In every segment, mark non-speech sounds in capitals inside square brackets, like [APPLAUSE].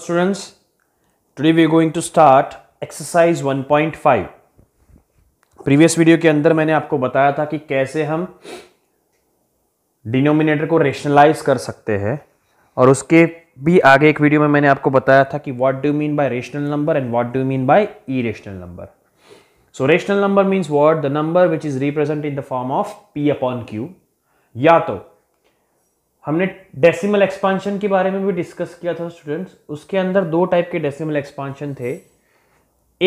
Students today we going to start exercise exercise 1.5 previous video के अंदर मैंने आपको बताया था कि कैसे हम डिनोमिनेटर को रेशनलाइज कर सकते हैं और उसके भी आगे एक वीडियो में मैंने आपको बताया था कि what do mean by rational number and what do mean by irrational number so rational number means what the number which is represent in the form of P upon Q या तो हमने decimal expansion के बारे में भी discuss किया था students उसके अंदर दो टाइप के डेसिमल एक्सपांशन थे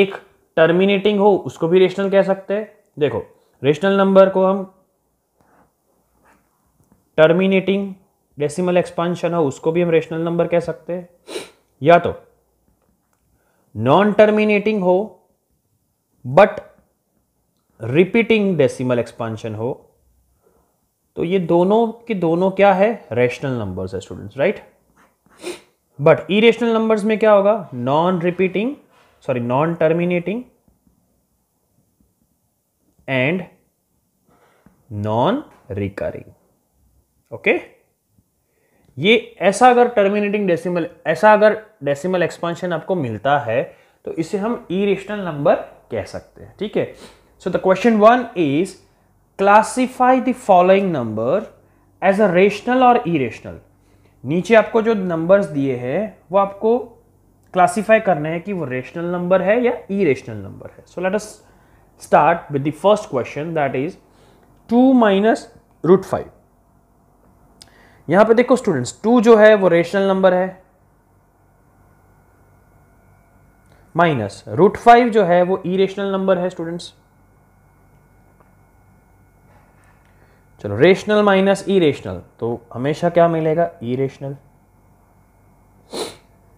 एक टर्मिनेटिंग हो उसको भी रेशनल कह सकते हैं देखो रेशनल नंबर को हम टर्मिनेटिंग डेसिमल एक्सपांशन हो उसको भी हम रेशनल नंबर कह सकते हैं या तो नॉन टर्मिनेटिंग हो बट रिपीटिंग डेसिमल एक्सपांशन हो तो ये दोनों के दोनों क्या है रेशनल नंबर्स है students right but irrational numbers में क्या होगा non repeating sorry non terminating and non recurring okay ये ऐसा अगर टर्मिनेटिंग डेसिमल ऐसा अगर डेसिमल एक्सपांशन आपको मिलता है तो इसे हम इरेशनल नंबर कह सकते हैं ठीक है so the question one is classify the following number as a rational और इरेशनल नीचे आपको जो नंबर्स दिए हैं वो आपको क्लासीफाई करने हैं कि वो रेशनल नंबर है या इरेशनल नंबर है so let us start with the first question that is two minus root five यहां पे देखो स्टूडेंट्स टू जो है वो रेशनल नंबर है माइनस रूट फाइव जो है वो इरेशनल नंबर है स्टूडेंट्स चलो रेशनल माइनस रेशनल तो हमेशा क्या मिलेगा rational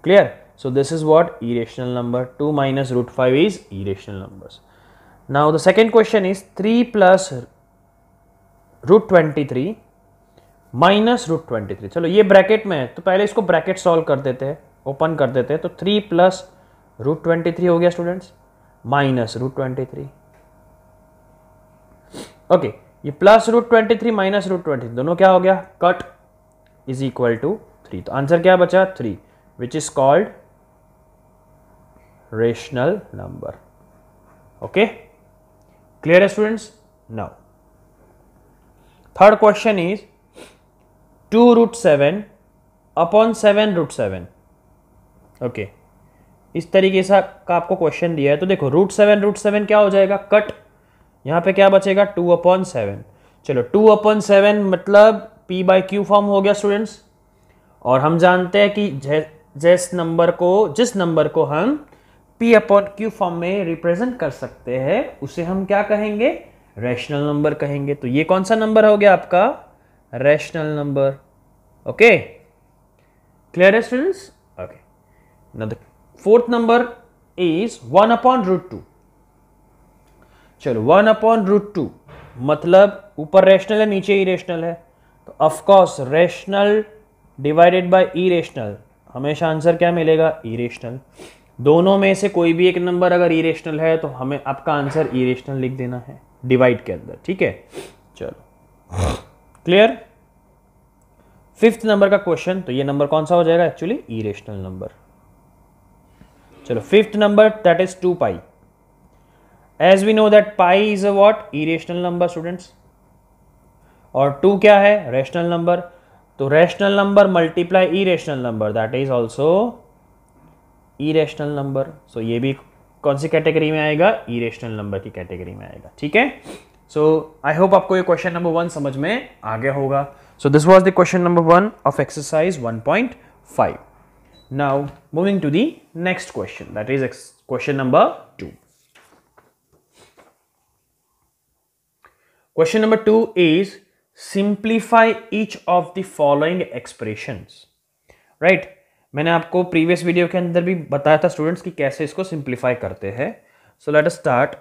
clear so so irrational number two minus root five is irrational number now the second question is three plus root twenty three minus root twenty three चलो ये bracket में है तो पहले इसको ब्रैकेट सॉल्व कर देते हैं ओपन कर देते हैं तो three plus root twenty three हो गया students minus root twenty three okay ये plus root twenty three minus root twenty दोनों क्या हो गया cut is equal to three तो आंसर क्या बचा three which is called rational number okay clear है students now third question is two root seven upon seven root seven okay इस तरीके से का आपको क्वेश्चन दिया है तो देखो रूट सेवन रूट सेवन क्या हो जाएगा कट यहाँ पे क्या बचेगा टू अपॉन सेवन चलो टू अपॉन सेवन मतलब p बाई क्यू फॉर्म हो गया स्टूडेंट्स और हम जानते हैं कि जिस नंबर को जिस नंबर को हम p अपॉन क्यू फॉर्म में रिप्रेजेंट कर सकते हैं उसे हम क्या कहेंगे रैशनल नंबर कहेंगे तो ये कौन सा नंबर हो गया आपका रैशनल नंबर ओके क्लियर है students okay fourth number is one upon root two चलो वन अपॉन रूट टू मतलब ऊपर रेशनल है नीचे इरेशनल है तो of course rational divided by irrational हमेशा आंसर क्या मिलेगा इरेशनल दोनों में से कोई भी एक नंबर अगर इरेशनल है तो हमें आपका आंसर इरेशनल लिख देना है डिवाइड के अंदर ठीक है चलो क्लियर फिफ्थ नंबर का क्वेश्चन तो ये नंबर कौन सा हो जाएगा एक्चुअली इरेशनल नंबर चलो fifth number that is two pi as we know that pi is a what irrational number students और टू क्या है रेशनल नंबर तो rational number multiply irrational number that is also irrational number so ये भी कौन सी category में आएगा irrational number की कैटेगरी में आएगा ठीक है सो आई होप आपको ये क्वेश्चन नंबर वन समझ में आ गया होगा so this was the question number one of exercise one point five now moving to the next question that is question number two Question number two is simplify each of the following expressions. Right? मैंने आपको previous video के अंदर भी बताया था students कि कैसे इसको सिंप्लीफाई करते हैं so let start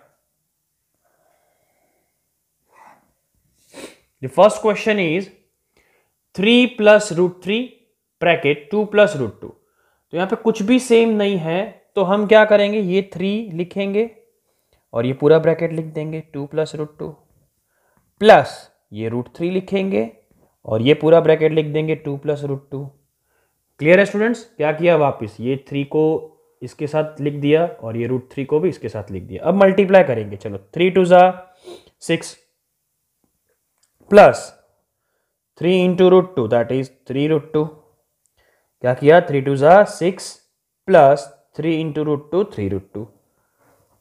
the first question is three plus root three bracket two plus root two तो यहां पे कुछ भी सेम नहीं है तो हम क्या करेंगे ये थ्री लिखेंगे और ये पूरा ब्रैकेट लिख देंगे two plus root two plus ये रूट थ्री लिखेंगे और ये पूरा ब्रैकेट लिख देंगे two plus root two clear है स्टूडेंट्स क्या किया वापस ये थ्री को इसके साथ लिख दिया और ये रूट थ्री को भी इसके साथ लिख दिया अब मल्टीप्लाई करेंगे चलो थ्री टू ज़ा six plus three into root two that is three root two क्या किया थ्री टू ज़ा six plus three into root two three root two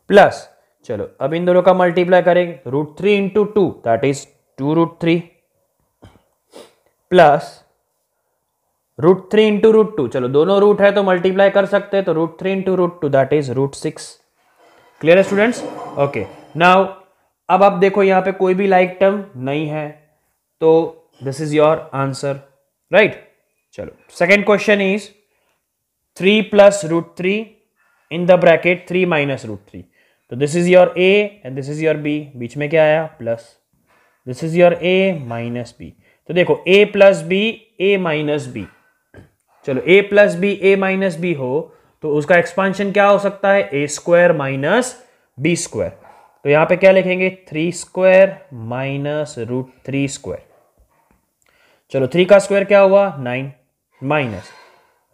plus चलो अब इन दोनों का मल्टीप्लाई करेंगे root three into two that is two root three plus root three into root two चलो दोनों रूट है तो मल्टीप्लाई कर सकते हैं तो root three into root two that is root six clear है स्टूडेंट्स ओके नाउ अब आप देखो यहां पे कोई भी लाइक टर्म नहीं है तो this is your answer right चलो second question is three plus root three in the bracket three minus root three तो this is your A and this is your B बीच में क्या आया plus this is your A minus B तो देखो A plus B A minus B चलो A plus B A minus B हो तो उसका एक्सपांशन क्या हो सकता है A square minus B square तो यहां पे क्या लिखेंगे three square minus root three square चलो थ्री का स्क्वायर क्या हुआ नाइन माइनस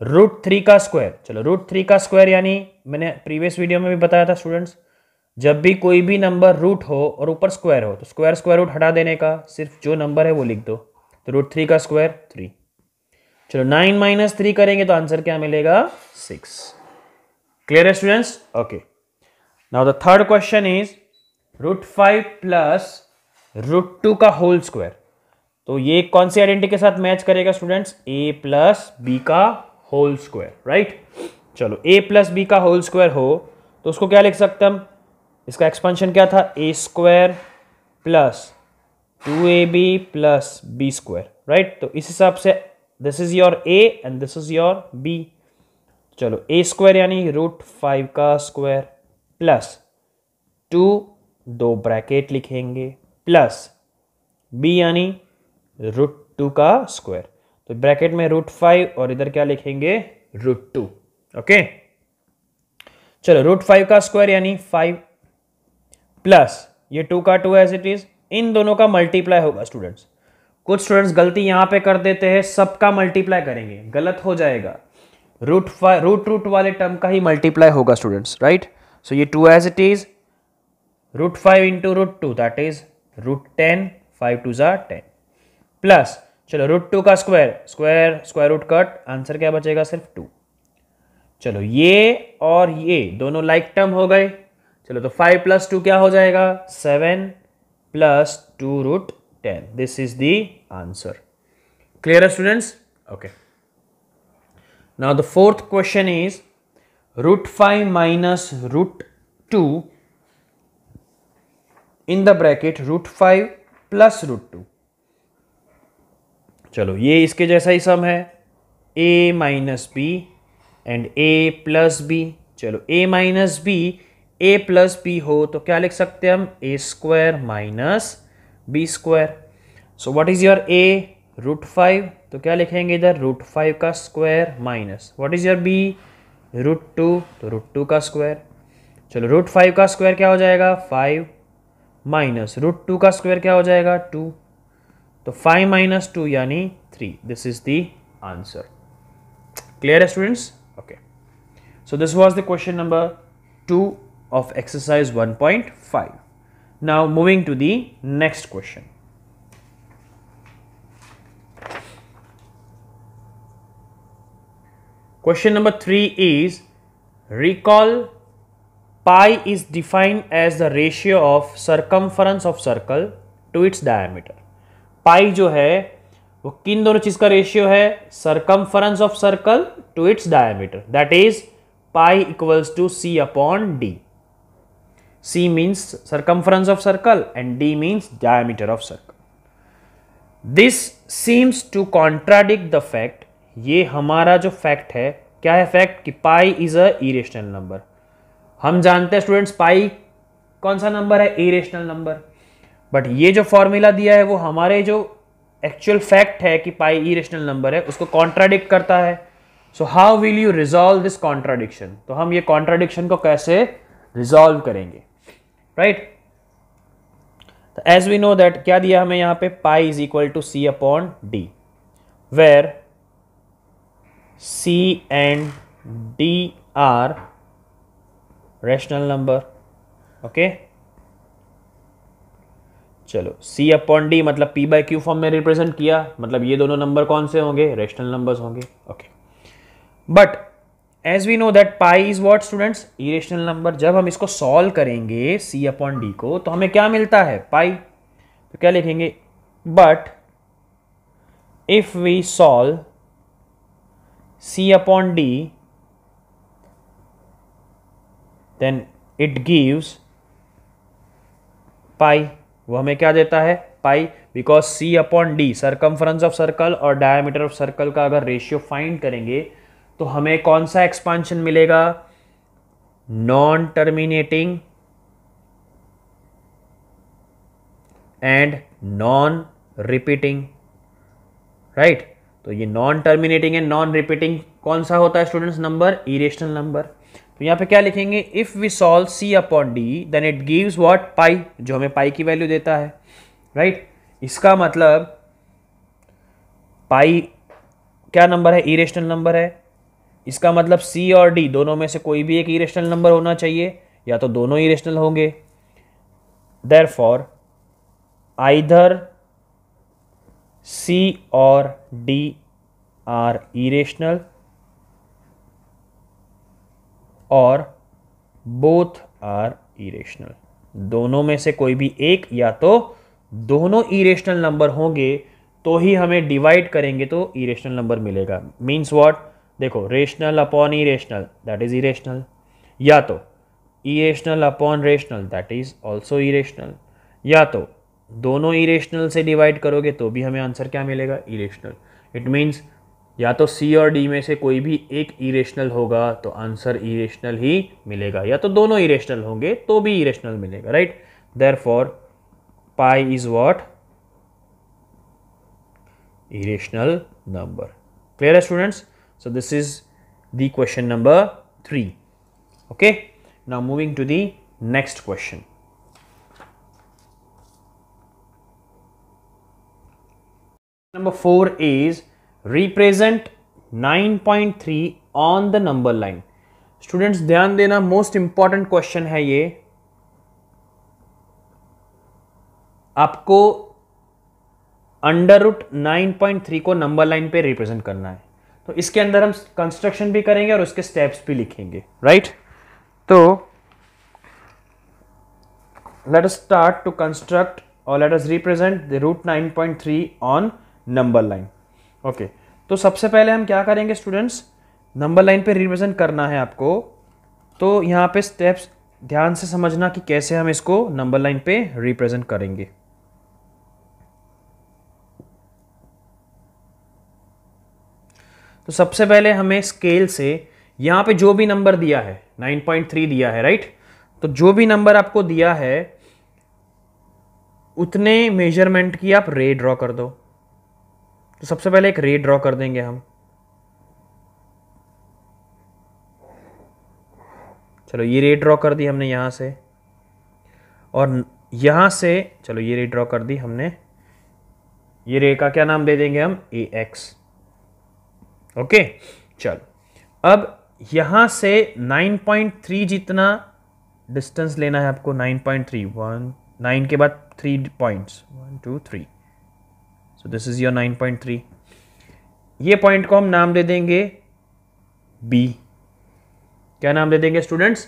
रूट थ्री का स्क्वायर चलो रूट थ्री का स्क्वायर यानी मैंने प्रीवियस वीडियो में भी बताया था स्टूडेंट्स जब भी कोई भी नंबर रूट हो और ऊपर स्क्वायर हो तो स्क्वायर स्क्वायर रूट हटा देने का सिर्फ जो नंबर है वो लिख दो तो रूट थ्री का स्क्वायर थ्री चलो नाइन माइनस थ्री करेंगे तो आंसर क्या मिलेगा सिक्स क्लियर है students okay now the third question is root five plus root two का होल स्क्वायर तो ये कौन सी आइडेंटिटी के साथ मैच करेगा स्टूडेंट्स ए प्लस बी का होल स्क्वायर राइट चलो ए प्लस बी का होल स्क्वायर हो तो उसको क्या लिख सकते हम इसका एक्सपेंशन क्या था A square plus two A B plus B square right तो इस हिसाब से this is your A and this is your B चलो ए स्क्वायर यानी रूट फाइव का स्क्वायर प्लस टू दो ब्रैकेट लिखेंगे प्लस बी यानी रूट टू का स्क्वायर तो ब्रैकेट में रूट फाइव और इधर क्या लिखेंगे रूट टू ओके चलो रूट फाइव का स्क्वायर यानी फाइव प्लस ये टू का टू एज इट इज इन दोनों का मल्टीप्लाई होगा स्टूडेंट्स कुछ स्टूडेंट्स गलती यहां पे कर देते हैं सबका मल्टीप्लाई करेंगे गलत हो जाएगा रूट फाइव रूट रूट वाले टर्म का ही मल्टीप्लाई होगा स्टूडेंट्स राइट सो ये two as it is root five into root two that is root ten five two जार टेन प्लस चलो रूट टू का square square square root cut answer क्या बचेगा सिर्फ टू चलो ये और ये दोनों लाइक टर्म हो गए चलो तो फाइव प्लस टू क्या हो जाएगा seven plus two root ten this is the answer clear है students okay now the fourth question is root five minus root two in the bracket root five plus root two चलो ये इसके जैसा ही same है A minus B and A plus B चलो ए minus B ए plus B हो तो क्या लिख सकते हैं हम A square minus B square so what is your A root five तो क्या लिखेंगे इधर रूट फाइव का square minus what is your B root two तो रूट टू का स्क्वायर चलो रूट फाइव का स्क्वायर क्या हो जाएगा फाइव माइनस रूट टू का स्क्वायर क्या हो जाएगा टू तो फाइव माइनस टू यानी three this is the answer clear है students okay so this was the question number two of exercise 1.5. Now moving to the next question. Question number 3 is recall pi is defined as the ratio of circumference of circle to its diameter. Pi jo hai wo किन दोनों चीज का ratio hai circumference of circle to its diameter. That is pi equals to c upon d. C means circumference of circle and D means diameter of circle. This seems to contradict the fact ये हमारा जो fact है क्या है fact कि pi is a irrational number हम जानते हैं स्टूडेंट्स पाई कौन सा नंबर है इरेशनल नंबर बट ये जो फॉर्मूला दिया है वो हमारे जो एक्चुअल फैक्ट है कि पाई इरेशनल नंबर है उसको कॉन्ट्राडिक्ट करता है so how will you resolve this contradiction तो हम ये कॉन्ट्राडिक्शन को कैसे रिजॉल्व करेंगे right as we know that क्या दिया हमें यहां पे pi is equal to C upon D where C and D are rational number okay चलो सी अपॉन डी मतलब पी बाय क्यू फॉर्म में रिप्रेजेंट किया मतलब ये दोनों नंबर कौन से होंगे रेशनल नंबर्स होंगे okay but as we know that pi is what students irrational number जब हम इसको सॉल्व करेंगे सी अपॉन डी को तो हमें क्या मिलता है पाई तो क्या लिखेंगे but if we solve C upon D then it gives pi वो हमें क्या देता है pi because C upon D circumference of circle और डायमीटर ऑफ सर्कल का अगर रेशियो फाइंड करेंगे तो हमें कौन सा एक्सपांशन मिलेगा non terminating and non repeating right तो ये non terminating and non repeating कौन सा होता है स्टूडेंट्स नंबर इरेशनल नंबर तो यहां पे क्या लिखेंगे if we solve C upon D then it gives what pi जो हमें पाई की वैल्यू देता है राइट right? इसका मतलब पाई क्या नंबर है इरेशनल नंबर है इसका मतलब सी और डी दोनों में से कोई भी एक इरेशनल नंबर होना चाहिए या तो दोनों इरेशनल होंगे देर फॉर आइधर सी और डी आर इरेशनल और बोथ आर इरेशनल दोनों में से कोई भी एक या तो दोनों इरेशनल नंबर होंगे तो ही हमें डिवाइड करेंगे तो इरेशनल नंबर मिलेगा मीन्स व्हाट देखो rational upon irrational that is irrational या तो irrational upon rational that is also irrational या तो दोनों इरेशनल से डिवाइड करोगे तो भी हमें आंसर क्या मिलेगा इरेशनल इट मीन्स या तो सी और डी में से कोई भी एक इरेशनल होगा तो आंसर इरेशनल ही मिलेगा या तो दोनों इरेशनल होंगे तो भी इरेशनल मिलेगा right therefore pi is what irrational number clear है students So, this is the question number 3. Okay. Now, moving to the next question. Number 4 is represent 9.3 on the number line. students dhyan dena most important question hai ye आपको under root nine point three को number line पे represent करना है तो इसके अंदर हम construction भी करेंगे और उसके स्टेप्स भी लिखेंगे राइट right? तो स्टार्ट टू कंस्ट्रक्ट और let or represent the root nine point 9.3 on number line okay तो सबसे पहले हम क्या करेंगे स्टूडेंट्स नंबर लाइन पे रिप्रेजेंट करना है आपको तो यहाँ पे स्टेप्स ध्यान से समझना कि कैसे हम इसको नंबर लाइन पे रिप्रेजेंट करेंगे तो सबसे पहले हमें स्केल से यहाँ पे जो भी नंबर दिया है 9.3 दिया है राइट तो जो भी नंबर आपको दिया है उतने मेजरमेंट की आप रे ड्रॉ कर दो तो सबसे पहले एक रे ड्रॉ कर देंगे हम चलो ये रे ड्रॉ कर दी हमने यहाँ से और यहाँ से चलो ये रे ड्रॉ कर दी हमने ये रे का क्या नाम दे देंगे हम ए एक्स ओके चलो अब यहां से 9.3 जितना डिस्टेंस लेना है आपको 9.3 वन नाइन के बाद three points one two three so this is your 9.3 ये पॉइंट को हम नाम दे देंगे बी क्या नाम दे देंगे स्टूडेंट्स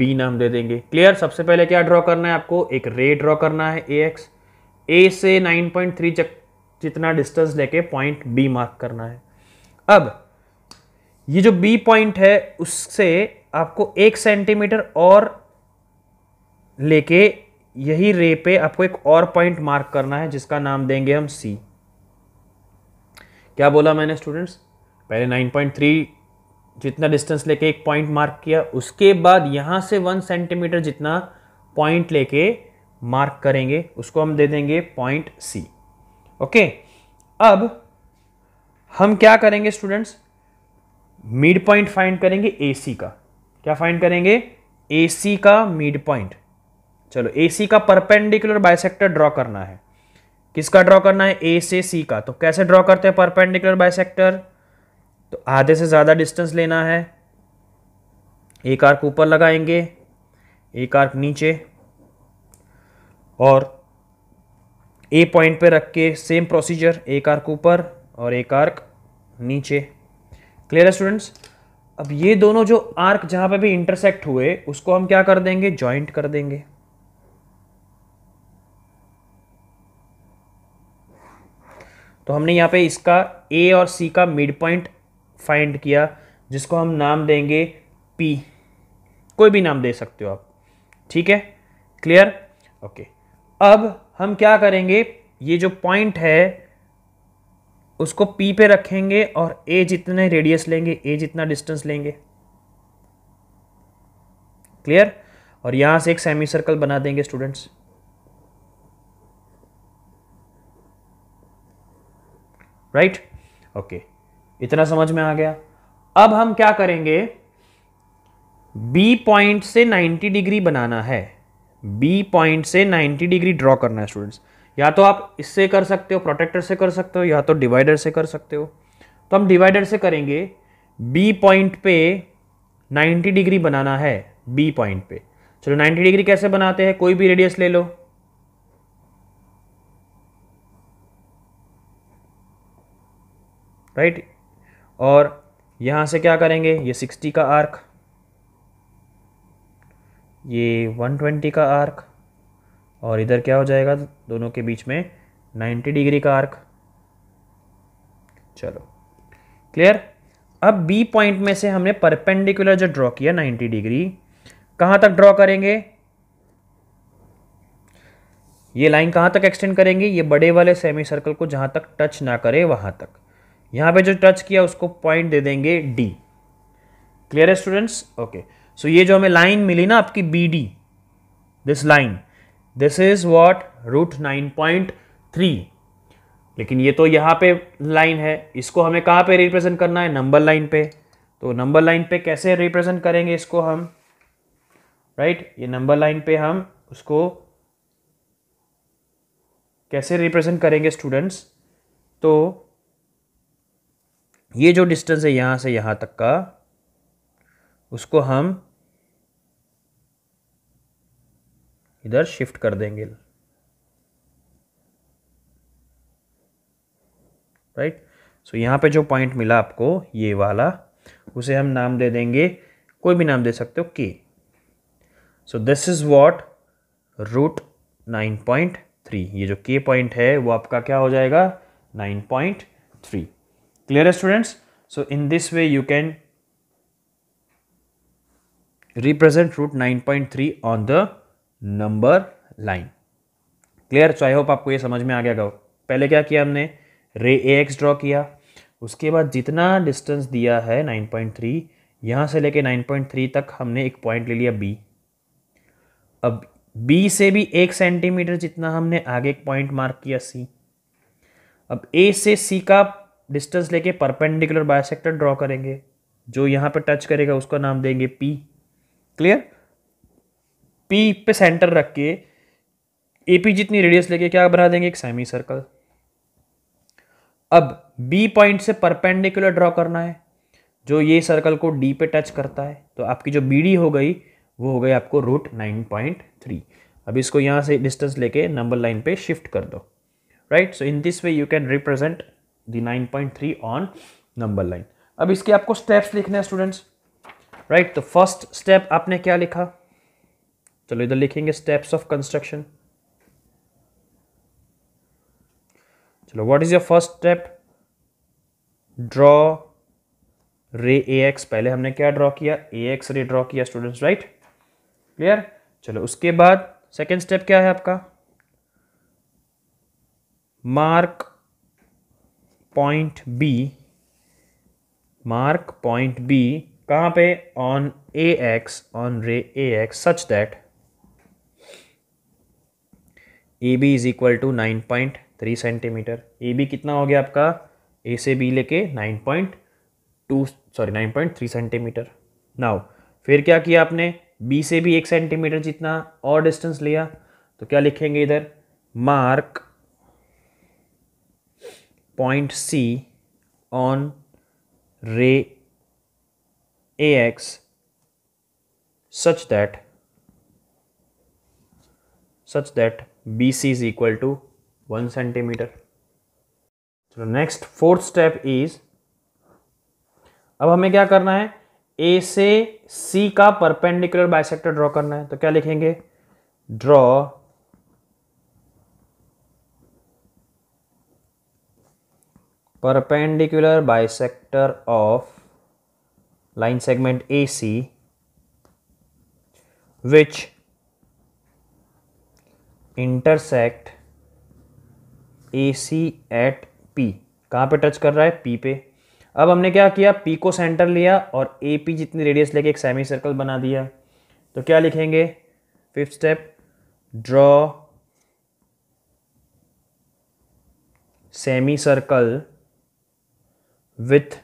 बी नाम दे देंगे क्लियर सबसे पहले क्या ड्रॉ करना है आपको एक रे ड्रॉ करना है ए एक्स ए से 9.3 जितना डिस्टेंस लेके पॉइंट बी मार्क करना है अब ये जो बी पॉइंट है उससे आपको एक सेंटीमीटर और लेके यही रे पे आपको एक और पॉइंट मार्क करना है जिसका नाम देंगे हम सी क्या बोला मैंने स्टूडेंट्स पहले 9.3 जितना डिस्टेंस लेके एक पॉइंट मार्क किया उसके बाद यहां से वन सेंटीमीटर जितना पॉइंट लेके मार्क करेंगे उसको हम दे देंगे पॉइंट सी ओके अब हम क्या करेंगे स्टूडेंट्स मिड पॉइंट फाइंड करेंगे एसी का क्या फाइंड करेंगे एसी का मिड पॉइंट चलो एसी का परपेंडिकुलर बाइसेक्टर ड्रॉ करना है किसका ड्रॉ करना है ए से सी का तो कैसे ड्रॉ करते हैं परपेंडिकुलर बाइसेक्टर तो आधे से ज़्यादा डिस्टेंस लेना है एक आर्क ऊपर लगाएंगे एक आर्क नीचे और ए पॉइंट पे रख के सेम प्रोसीजर एक आर्क ऊपर और एक आर्क नीचे क्लियर है स्टूडेंट्स अब ये दोनों जो आर्क जहां पे भी इंटरसेक्ट हुए उसको हम क्या कर देंगे जॉइंट कर देंगे तो हमने यहां पे इसका ए और सी का मिड पॉइंट फाइंड किया जिसको हम नाम देंगे पी कोई भी नाम दे सकते हो आप ठीक है क्लियर ओके अब हम क्या करेंगे ये जो पॉइंट है उसको P पे रखेंगे और A जितने रेडियस लेंगे A जितना डिस्टेंस लेंगे क्लियर और यहां से एक सेमी सर्कल बना देंगे स्टूडेंट्स राइट ओके इतना समझ में आ गया अब हम क्या करेंगे B पॉइंट से 90 डिग्री बनाना है B पॉइंट से 90 डिग्री ड्रॉ करना है स्टूडेंट्स या तो आप इससे कर सकते हो प्रोटेक्टर से कर सकते हो या तो डिवाइडर से कर सकते हो तो हम डिवाइडर से करेंगे बी पॉइंट पे 90 डिग्री बनाना है बी पॉइंट पे चलो 90 डिग्री कैसे बनाते हैं कोई भी रेडियस ले लो राइट और यहां से क्या करेंगे ये 60 का आर्क ये 120 का आर्क और इधर क्या हो जाएगा दोनों के बीच में 90 डिग्री का आर्क चलो क्लियर अब बी पॉइंट में से हमने परपेंडिकुलर जो ड्रॉ किया 90 डिग्री कहां तक ड्रॉ करेंगे ये लाइन कहां तक एक्सटेंड करेंगे ये बड़े वाले सेमी सर्कल को जहां तक टच ना करे वहां तक यहां पे जो टच किया उसको पॉइंट दे देंगे डी क्लियर है स्टूडेंट्स ओके सो ये जो हमें लाइन मिली ना आपकी B D this line this is what root nine point three लेकिन ये तो यहाँ पे लाइन है इसको हमें कहाँ पे रिप्रेजेंट करना है नंबर लाइन पे तो नंबर लाइन पे कैसे रिप्रेजेंट करेंगे इसको हम राइट right? ये नंबर लाइन पे हम उसको कैसे रिप्रेजेंट करेंगे स्टूडेंट्स तो ये जो डिस्टेंस है यहाँ से यहाँ तक का उसको हम इधर शिफ्ट कर देंगे राइट सो so, यहाँ पे जो पॉइंट मिला आपको ये वाला उसे हम नाम दे देंगे कोई भी नाम दे सकते हो K so this is what root nine point three ये जो के पॉइंट है वो आपका क्या हो जाएगा नाइन पॉइंट थ्री क्लियर है students so in this way you can represent root nine point three on the number line clear so I hope आपको ये समझ में आ गया गो पहले क्या किया हमने रे ए एक्स ड्रॉ किया उसके बाद जितना डिस्टेंस दिया है 9.3 पॉइंट यहाँ से लेके 9.3 तक हमने एक पॉइंट ले लिया बी अब बी से भी एक सेंटीमीटर जितना हमने आगे एक पॉइंट मार्क किया सी अब ए से सी का डिस्टेंस लेके परपेंडिकुलर बायोसेक्टर ड्रॉ करेंगे जो यहाँ पर टच करेगा उसका नाम देंगे पी क्लियर पी पे सेंटर रख के ए पी जितनी रेडियस लेके क्या बना देंगे एक सेमी सर्कल अब बी पॉइंट से परपेंडिकुलर ड्रॉ करना है जो ये सर्कल को डी पे टच करता है तो आपकी जो बी डी हो गई वो हो गई आपको रूट नाइन पॉइंट थ्री अब इसको यहाँ से डिस्टेंस लेके नंबर लाइन पे शिफ्ट कर दो right so in this way you can represent the nine point three on number line अब इसके आपको स्टेप्स लिखने हैं स्टूडेंट्स राइट तो फर्स्ट स्टेप आपने क्या लिखा चलो इधर लिखेंगे स्टेप्स ऑफ कंस्ट्रक्शन चलो what is your first step draw ray A X पहले हमने क्या ड्रॉ किया ए एक्स रे ड्रॉ किया स्टूडेंट्स राइट क्लियर चलो उसके बाद सेकेंड स्टेप क्या है आपका mark point B mark point B कहां पे on A X on ray A X such that A B is equal to nine point three centimetre A B कितना हो गया आपका ए से बी लेके nine point two sorry nine point three centimetre now फिर क्या किया आपने बी से भी एक सेंटीमीटर जितना और डिस्टेंस लिया तो क्या लिखेंगे इधर mark point C on ray A X such that such that BC is equal to 1 centimeter. So the next fourth step is अब हमें क्या करना है A से C का perpendicular bisector draw करना है तो क्या लिखेंगे draw perpendicular bisector of line segment AC which intersect A C at P कहाँ पे टच कर रहा है पी पे अब हमने क्या किया पी को सेंटर लिया और ए पी जितनी रेडियस लेके एक सेमी सर्कल बना दिया तो क्या लिखेंगे fifth step draw semicircle with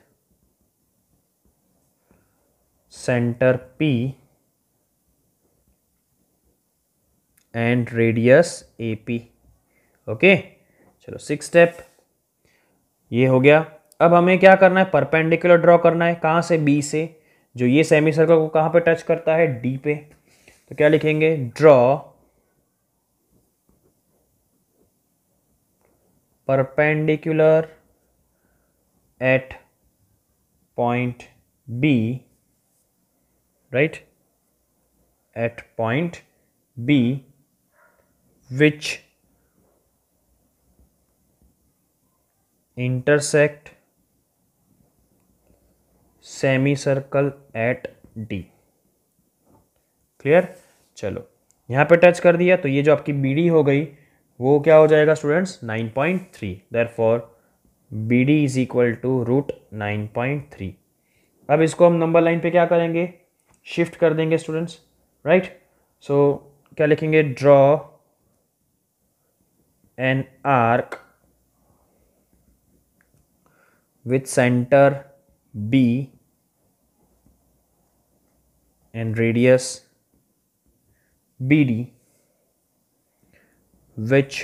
centre P and radius A P okay चलो सिक्स स्टेप ये हो गया अब हमें क्या करना है परपेंडिकुलर ड्रॉ करना है कहाँ से बी से जो ये सेमी सर्कल को कहाँ पे टच करता है डी पे तो क्या लिखेंगे draw perpendicular at point B right at point B which intersect semicircle at D clear चलो यहाँ पे टच कर दिया तो ये जो आपकी बी डी हो गई वो क्या हो जाएगा students nine point three therefore B D is equal to root nine point three अब इसको हम नंबर लाइन पे क्या करेंगे शिफ्ट कर देंगे स्टूडेंट्स राइट सो क्या लिखेंगे draw an arc with center B and radius BD which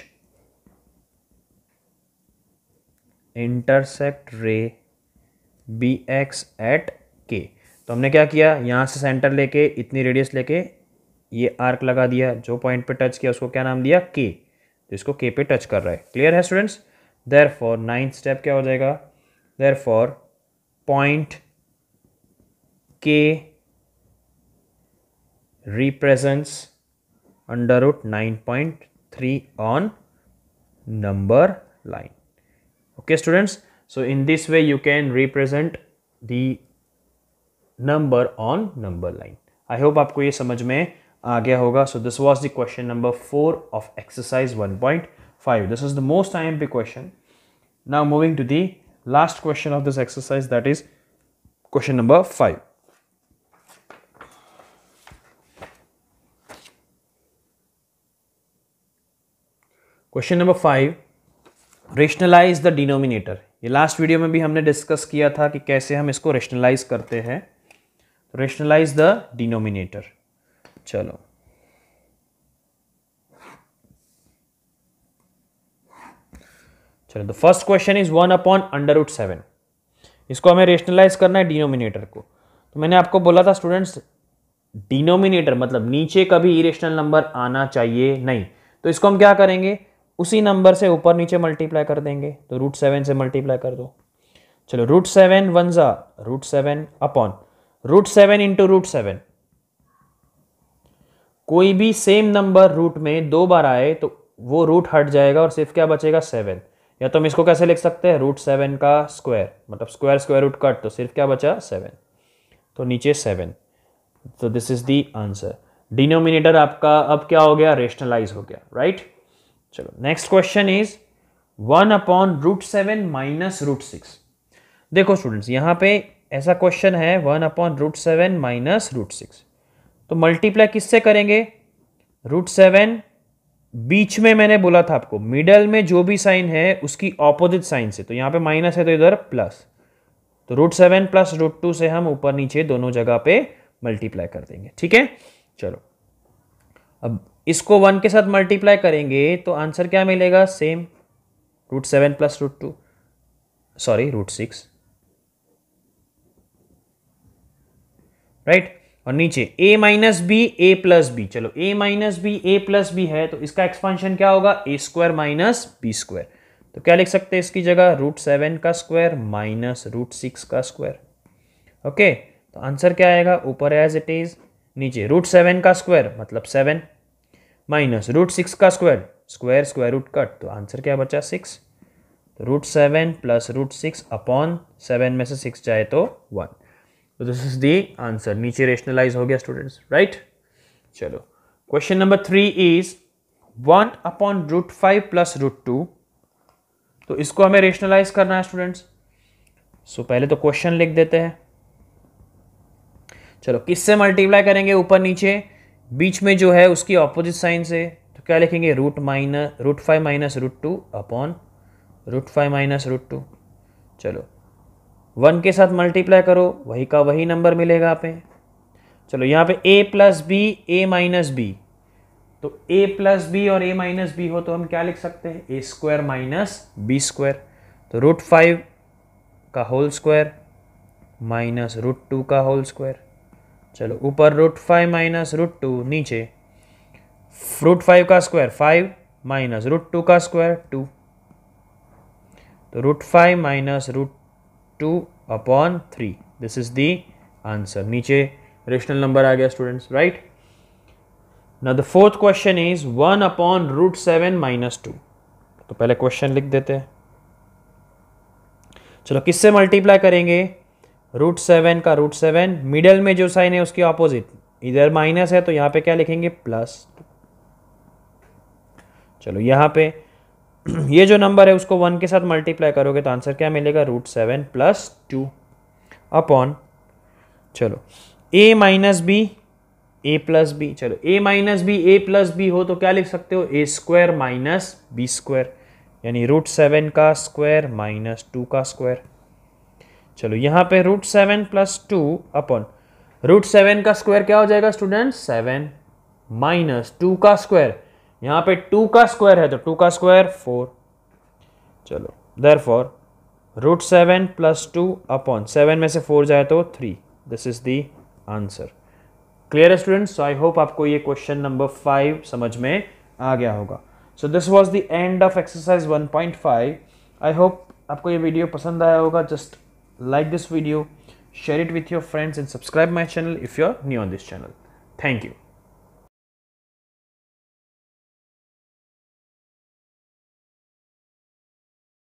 intersect ray B X at K तो हमने क्या किया यहाँ से सेंटर लेके इतनी रेडियस लेके ये आर्क लगा दिया जो पॉइंट पे टच किया उसको क्या नाम दिया के जिसको के पे टच कर रहा है क्लियर है students therefore ninth step क्या हो जाएगा therefore point K represents under root nine point three on number line okay students so in this way you can represent the number on number line I hope आपको ये समझ में आ गया होगा so this was the question number four of exercise one point five this is the most I M P question now moving to the last question of this exercise that is question number five question number five rationalise the denominator ये last video में भी हमने discuss किया था कि कैसे हम इसको रेशनलाइज करते हैं रेशनलाइज द डिनोमिनेटर चलो चलो the first question is one upon under root seven इसको हमें रेशनलाइज करना है डिनोमिनेटर को तो मैंने आपको बोला था स्टूडेंट्स डिनोमिनेटर मतलब नीचे कभी इरेशनल नंबर आना चाहिए नहीं तो इसको हम क्या करेंगे उसी नंबर से ऊपर नीचे मल्टीप्लाई कर देंगे तो रूट सेवन से मल्टीप्लाई कर दो चलो रूट सेवन वन ज़ा root seven upon root seven into root seven कोई भी सेम नंबर रूट में दो बार आए तो वो रूट हट जाएगा और सिर्फ क्या बचेगा सेवन या तो हम इसको कैसे लिख सकते हैं रूट सेवन का स्क्वायर मतलब स्क्वायर स्क्वायर रूट कट तो सिर्फ क्या बचा सेवन तो नीचे सेवन तो this is the answer denominator आपका अब क्या हो गया रेशनलाइज हो गया राइट right? चलो next question is one upon root seven minus root six देखो स्टूडेंट्स यहाँ पे ऐसा क्वेश्चन है one upon root seven minus root six तो मल्टीप्लाई किससे करेंगे रूट सेवन बीच में मैंने बोला था आपको मिडल में जो भी साइन है उसकी ऑपोजिट साइन से तो यहां पे माइनस है तो इधर प्लस तो root seven plus root two से हम ऊपर नीचे दोनों जगह पे मल्टीप्लाई कर देंगे ठीक है चलो अब इसको वन के साथ मल्टीप्लाई करेंगे तो आंसर क्या मिलेगा same root seven plus root two sorry root six right और नीचे a minus B A plus B चलो a minus B A plus B है तो इसका एक्सपांशन क्या होगा A square minus B square तो क्या लिख सकते हैं इसकी जगह रूट सेवन का स्क्वायर माइनस रूट सिक्स का स्क्वायर ओके तो आंसर क्या आएगा ऊपर एज इट इज नीचे रूट सेवन का स्क्वायर मतलब सेवन माइनस रूट सिक्स का square square square root cut तो आंसर क्या बचा six root seven plus root six upon seven में से सिक्स जाए तो वन तो दिस इज दी आंसर नीचे रेशनलाइज हो गया स्टूडेंट्स राइट चलो question number three is one upon root five plus root two तो इसको हमें रेशनलाइज करना है स्टूडेंट्स सो so, पहले तो क्वेश्चन लिख देते हैं चलो किससे मल्टीप्लाई करेंगे ऊपर नीचे बीच में जो है उसकी ऑपोजिट साइन से तो क्या लिखेंगे root minus root five minus root two upon root five minus root two चलो वन के साथ मल्टीप्लाई करो वही का वही नंबर मिलेगा आप चलो यहाँ पे A plus B A minus B तो ए प्लस बी और ए माइनस बी हो तो हम क्या लिख सकते हैं a square minus B square तो रूट फाइव का whole square minus root two का होल स्क्वायर चलो ऊपर root five minus root two नीचे रूट फाइव का square five minus root two का स्क्वायर टू तो root five minus root two upon three this is the answer नीचे rational number आ गया स्टूडेंट्स राइट ना the fourth question is one upon root seven minus to तो पहले question लिख देते हैं चलो किससे मल्टीप्लाई करेंगे रूट सेवन का रूट सेवन मिडल में जो साइन है उसके ऑपोजिट इधर माइनस है तो यहाँ पे क्या लिखेंगे प्लस चलो यहाँ पे [CLEARS THROAT] ये जो नंबर है उसको वन के साथ मल्टीप्लाई करोगे तो आंसर क्या मिलेगा root seven plus two upon चलो ए माइनस बी ए प्लस बी चलो ए माइनस बी ए प्लस बी हो तो क्या लिख सकते हो a square minus B square यानी रूट सेवन का स्क्वायर माइनस टू का स्क्वायर चलो यहाँ पे root seven plus two upon root seven का स्क्वायर क्या हो जाएगा स्टूडेंट सेवन माइनस टू का स्क्वायर यहाँ पे टू का स्क्वायर है तो टू का स्क्वायर फोर चलो therefore root seven plus two upon seven में से फोर जाए तो three this is the answer clear है सो आई होप आपको ये क्वेश्चन नंबर फाइव समझ में आ गया होगा so this was the end of exercise one point five I hope आपको ये वीडियो पसंद आया होगा just like this video share it with your friends and subscribe my channel if you are new on this channel thank you